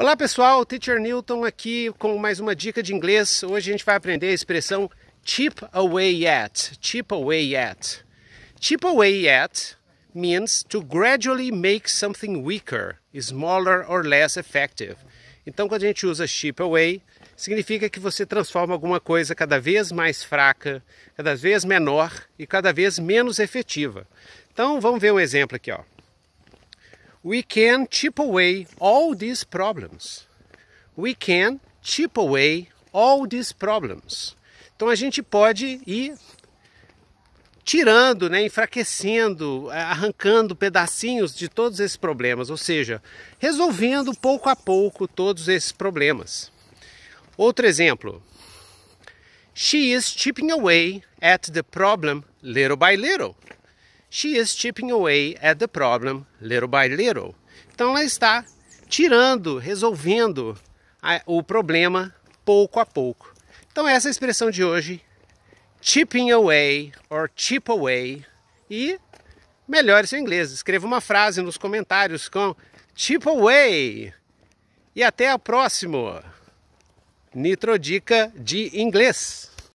Olá pessoal, Teacher Newton aqui com mais uma dica de inglês. Hoje a gente vai aprender a expressão chip away at. Chip away at. Chip away at means to gradually make something weaker, smaller or less effective. Então quando a gente usa chip away, significa que você transforma alguma coisa cada vez mais fraca, cada vez menor e cada vez menos efetiva. Então vamos ver um exemplo aqui, ó we can chip away all these problems. We can chip away all these problems. Então a gente pode ir tirando, né, enfraquecendo, eh, arrancando pedacinhos de todos esses problemas, ou seja, resolvendo pouco a pouco todos esses problemas. Outro exemplo. She is chipping away at the problem little by little. She is chipping away at the problem little by little. Então ela está tirando, resolvendo o problema pouco a pouco. Então essa é a expressão de hoje, chipping away or chip away. E melhore seu inglês. Escreva uma frase nos comentários com chip away. E até a próxima Nitrodica de inglês.